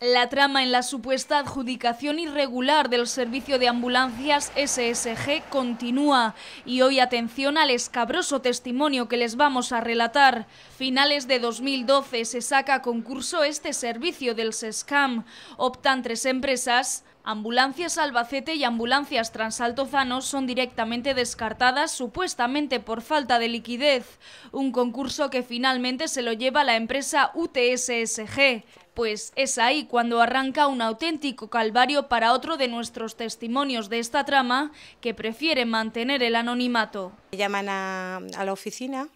La trama en la supuesta adjudicación irregular del servicio de ambulancias SSG continúa y hoy atención al escabroso testimonio que les vamos a relatar. Finales de 2012 se saca a concurso este servicio del SESCAM. Optan tres empresas Ambulancias Albacete y Ambulancias Transaltozano son directamente descartadas supuestamente por falta de liquidez, un concurso que finalmente se lo lleva la empresa UTSSG, pues es ahí cuando arranca un auténtico calvario para otro de nuestros testimonios de esta trama que prefiere mantener el anonimato. llaman a, la oficina,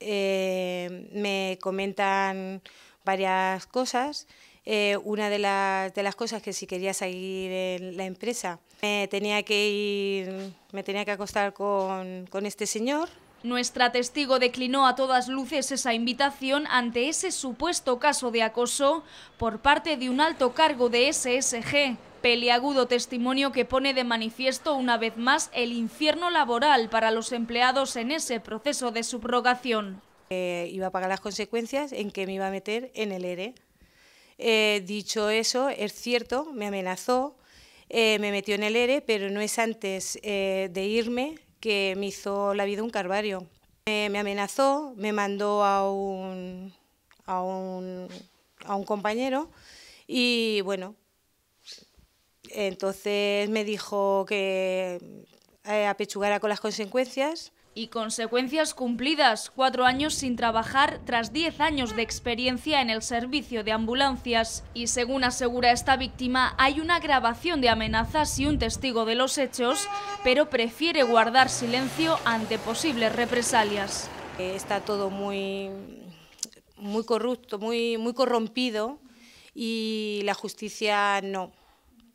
eh, me comentan varias cosas eh, una de, las cosas que si quería seguir en la empresa, me tenía que ir, me tenía que acostar con, este señor. Nuestra testigo declinó a todas luces esa invitación ante ese supuesto caso de acoso por parte de un alto cargo de SSG. Peliagudo testimonio que pone de manifiesto una vez más el infierno laboral para los empleados en ese proceso de subrogación. Eh, iba a pagar las consecuencias en que me iba a meter en el ERE. Eh, dicho eso, es cierto, me amenazó, eh, me metió en el ERE, pero no es antes eh, de irme que me hizo la vida un carvario. me amenazó, me mandó a un, a un, a un compañero y bueno, entonces me dijo que apechugara con las consecuencias y consecuencias cumplidas, cuatro años sin trabajar tras diez años de experiencia en el servicio de ambulancias. Y según asegura esta víctima, hay una grabación de amenazas y un testigo de los hechos, pero prefiere guardar silencio ante posibles represalias. Eh, está todo muy, muy corrupto, muy, muy corrompido y la justicia no.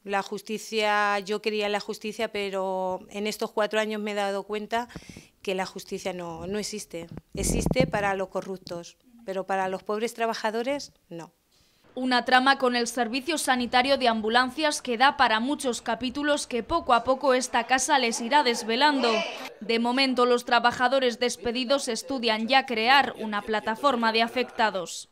La justicia, yo quería la justicia, pero en estos cuatro años me he dado cuenta que la justicia no, no existe. Existe para los corruptos, pero para los pobres trabajadores no. Una trama con el servicio sanitario de ambulancias que da para muchos capítulos que poco a poco esta casa les irá desvelando. De momento los trabajadores despedidos estudian ya crear una plataforma de afectados.